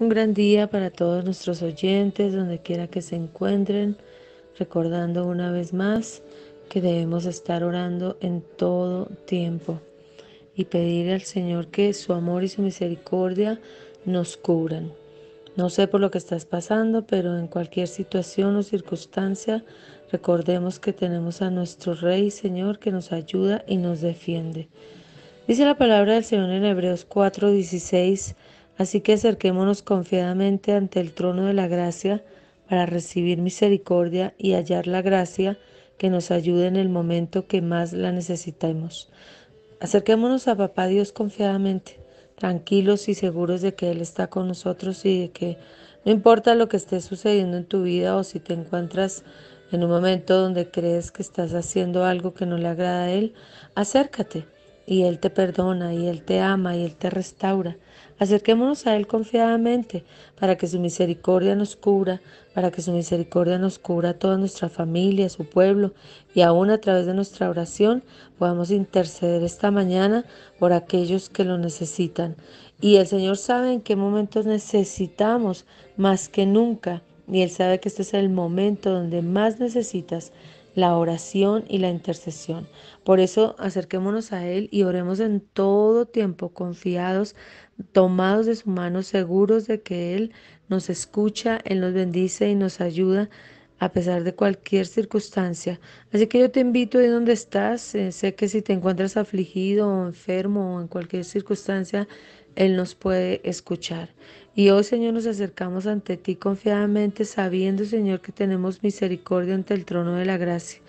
Un gran día para todos nuestros oyentes, donde quiera que se encuentren, recordando una vez más que debemos estar orando en todo tiempo y pedir al Señor que su amor y su misericordia nos cubran. No sé por lo que estás pasando, pero en cualquier situación o circunstancia, recordemos que tenemos a nuestro Rey Señor que nos ayuda y nos defiende. Dice la palabra del Señor en Hebreos 4, 16 Así que acerquémonos confiadamente ante el trono de la gracia para recibir misericordia y hallar la gracia que nos ayude en el momento que más la necesitemos. Acerquémonos a Papá Dios confiadamente, tranquilos y seguros de que Él está con nosotros y de que no importa lo que esté sucediendo en tu vida o si te encuentras en un momento donde crees que estás haciendo algo que no le agrada a Él, acércate y Él te perdona y Él te ama y Él te restaura. Acerquémonos a Él confiadamente para que su misericordia nos cubra, para que su misericordia nos cubra a toda nuestra familia, su pueblo y aún a través de nuestra oración podamos interceder esta mañana por aquellos que lo necesitan. Y el Señor sabe en qué momentos necesitamos más que nunca y Él sabe que este es el momento donde más necesitas la oración y la intercesión. Por eso acerquémonos a Él y oremos en todo tiempo, confiados, tomados de su mano, seguros de que Él nos escucha, Él nos bendice y nos ayuda a pesar de cualquier circunstancia. Así que yo te invito de donde estás. Eh, sé que si te encuentras afligido o enfermo o en cualquier circunstancia, él nos puede escuchar. Y hoy, Señor, nos acercamos ante ti confiadamente, sabiendo, Señor, que tenemos misericordia ante el trono de la gracia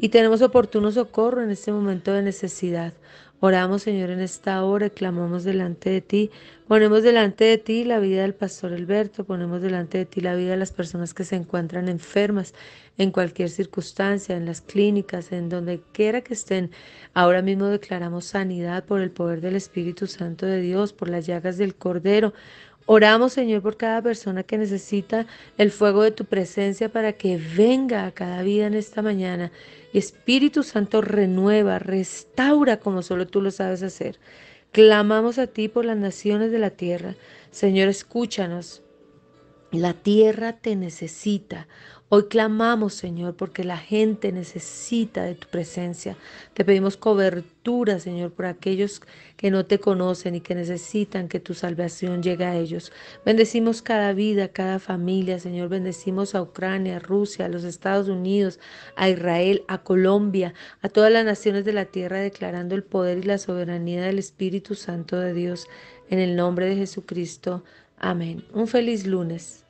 y tenemos oportuno socorro en este momento de necesidad. Oramos, Señor, en esta hora, clamamos delante de ti, ponemos delante de ti la vida del pastor Alberto, ponemos delante de ti la vida de las personas que se encuentran enfermas en cualquier circunstancia, en las clínicas, en donde quiera que estén. Ahora mismo declaramos sanidad por el poder del Espíritu Santo de Dios, por las llagas del Cordero. Oramos, Señor, por cada persona que necesita el fuego de tu presencia para que venga a cada vida en esta mañana. Y Espíritu Santo renueva, restaura como solo tú lo sabes hacer. Clamamos a ti por las naciones de la tierra. Señor, escúchanos. La tierra te necesita. Hoy clamamos, Señor, porque la gente necesita de tu presencia. Te pedimos cobertura, Señor, por aquellos que no te conocen y que necesitan que tu salvación llegue a ellos. Bendecimos cada vida, cada familia, Señor. Bendecimos a Ucrania, a Rusia, a los Estados Unidos, a Israel, a Colombia, a todas las naciones de la tierra, declarando el poder y la soberanía del Espíritu Santo de Dios. En el nombre de Jesucristo. Amén. Un feliz lunes.